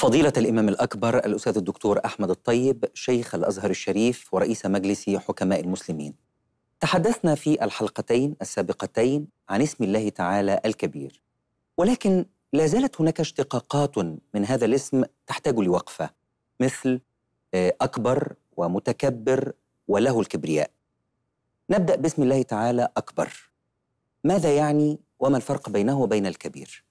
فضيلة الإمام الأكبر الأستاذ الدكتور أحمد الطيب شيخ الأزهر الشريف ورئيس مجلس حكماء المسلمين. تحدثنا في الحلقتين السابقتين عن اسم الله تعالى الكبير. ولكن لا زالت هناك اشتقاقات من هذا الاسم تحتاج لوقفة مثل آه، أكبر ومتكبر وله الكبرياء. نبدأ باسم الله تعالى أكبر. ماذا يعني وما الفرق بينه وبين الكبير؟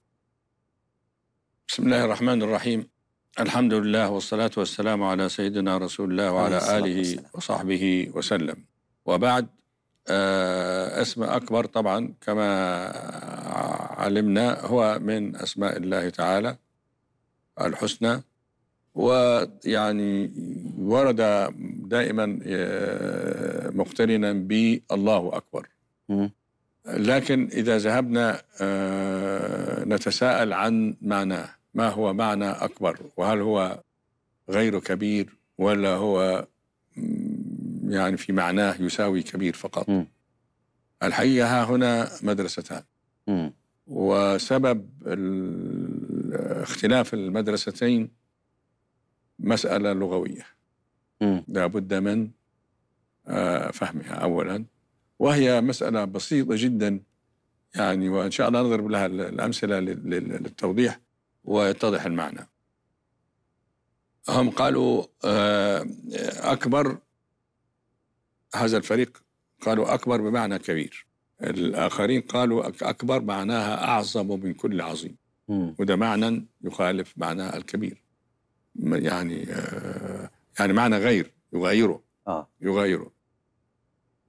بسم الله الرحمن الرحيم الحمد لله والصلاة والسلام على سيدنا رسول الله وعلى آله وصحبه وسلم وبعد آه، اسم أكبر طبعا كما علمنا هو من أسماء الله تعالى الحسنى ويعني ورد دائما آه، مقترنا بالله أكبر لكن إذا ذهبنا آه، نتساءل عن معناه ما هو معنى أكبر وهل هو غير كبير ولا هو يعني في معناه يساوي كبير فقط م. الحقيقة ها هنا مدرستان م. وسبب اختلاف المدرستين مسألة لغوية لابد من آه، فهمها أولا وهي مسألة بسيطة جدا يعني وإن شاء الله نضرب لها الأمثلة للتوضيح ويتضح المعنى هم قالوا آه، أكبر هذا الفريق قالوا أكبر بمعنى كبير الآخرين قالوا أكبر معناها أعظم من كل عظيم وده معنى يخالف معنى الكبير يعني آه، يعني معنى غير يغيره آه. يغيره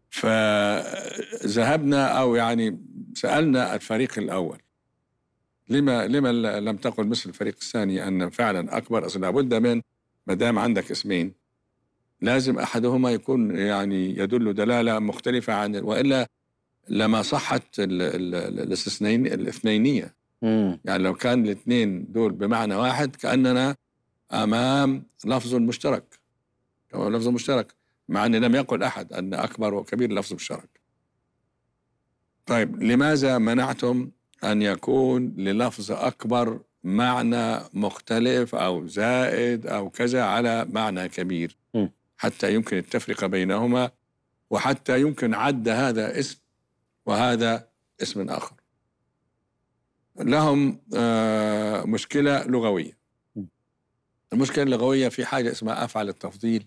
فذهبنا أو يعني سألنا الفريق الأول لما لما لم تقل مثل الفريق الثاني ان فعلا اكبر اصل لابد من ما دام عندك اسمين لازم احدهما يكون يعني يدل دلاله مختلفه عن والا لما صحت الاستثنين الاثنينيه يعني لو كان الاثنين دول بمعنى واحد كاننا امام لفظ مشترك لفظ مشترك مع ان لم يقل احد ان اكبر وكبير لفظ مشترك طيب لماذا منعتم أن يكون للفظ أكبر معنى مختلف أو زائد أو كذا على معنى كبير حتى يمكن التفرقة بينهما وحتى يمكن عد هذا اسم وهذا اسم آخر لهم آه، مشكلة لغوية المشكلة اللغوية في حاجة اسمها أفعل التفضيل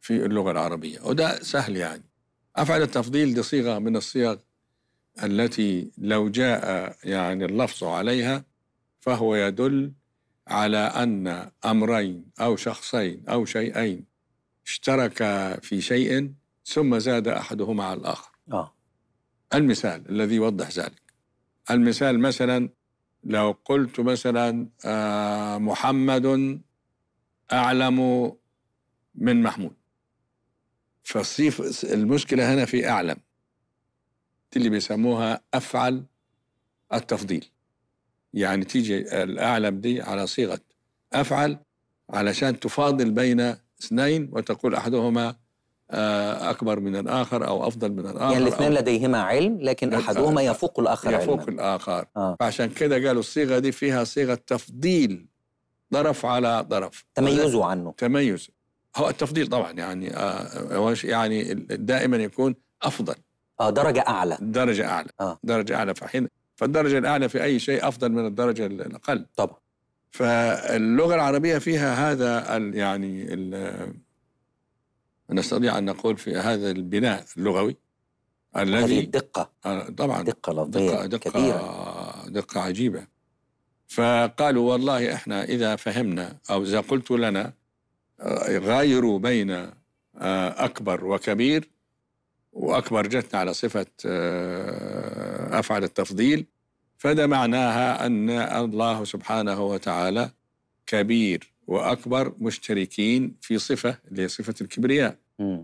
في اللغة العربية وده سهل يعني أفعل التفضيل دي صيغة من الصيغ التي لو جاء يعني اللفظ عليها فهو يدل على أن أمرين أو شخصين أو شيئين اشتركا في شيء ثم زاد أحدهما على الآخر آه. المثال الذي يوضح ذلك المثال مثلا لو قلت مثلا آه محمد أعلم من محمود فالصيف المشكلة هنا في أعلم اللي بيسموها أفعل التفضيل يعني تيجي الأعلم دي على صيغة أفعل علشان تفاضل بين اثنين وتقول أحدهما آه، أكبر من الآخر أو أفضل من الآخر يعني الاثنين لديهما علم لكن أحدهما آه، يفوق الآخر يفوق علما. الآخر آه. فعشان كده قالوا الصيغة دي فيها صيغة تفضيل ضرف على ضرف تميزوا عنه تميز هو التفضيل طبعا يعني آه يعني دائما يكون أفضل اه درجة أعلى درجة أعلى آه. درجة أعلى فحين فالدرجة الأعلى في أي شيء أفضل من الدرجة الأقل طبعا فاللغة العربية فيها هذا الـ يعني الـ نستطيع أن نقول في هذا البناء اللغوي الذي هذه الدقة آه، طبعا دقة لفظية دقة, دقة كبيرة دقة عجيبة فقالوا والله احنا إذا فهمنا أو إذا قلت لنا آه، غايروا بين آه، أكبر وكبير واكبر جتنا على صفة آه، أفعل التفضيل فده معناها أن الله سبحانه وتعالى كبير وأكبر مشتركين في صفة اللي هي صفة الكبرياء م.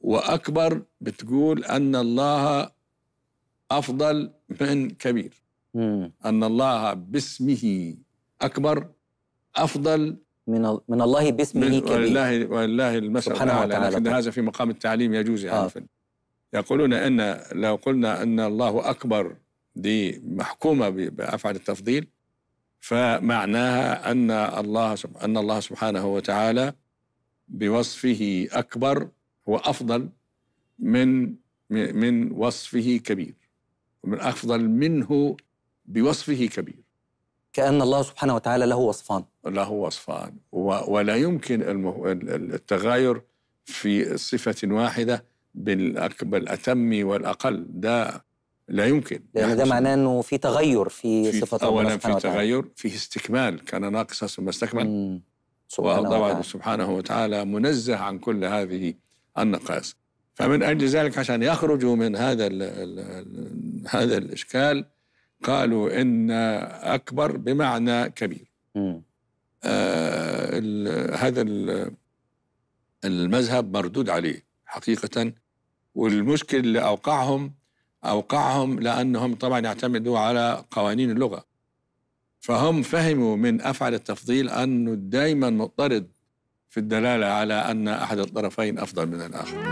وأكبر بتقول أن الله أفضل من كبير م. أن الله باسمه أكبر أفضل من من الله باسمه من كبير ولله ولله المثل سبحانه وتعالى هذا في مقام التعليم يجوز يعني آه. يقولون أن لو قلنا أن الله أكبر دي محكومة بأفعال التفضيل فمعناها أن الله أن الله سبحانه وتعالى بوصفه أكبر هو أفضل من من وصفه كبير ومن أفضل منه بوصفه كبير كأن الله سبحانه وتعالى له وصفان له وصفان ولا يمكن التغاير في صفة واحدة بالأكبر الأتم والاقل ده لا يمكن يعني لان ده معناه انه في تغير في, في صفات اولا في تغير في استكمال كان ناقصا ثم استكمل وتعالى. سبحانه وتعالى منزه عن كل هذه النقائص فمن اجل ذلك عشان يخرجوا من هذا الـ الـ الـ هذا الاشكال قالوا ان اكبر بمعنى كبير آه هذا المذهب مردود عليه حقيقه والمشكل اللي أوقعهم أوقعهم لأنهم طبعا يعتمدوا على قوانين اللغة فهم فهموا من أفعل التفضيل أنه دائما مضطرد في الدلالة على أن أحد الطرفين أفضل من الآخر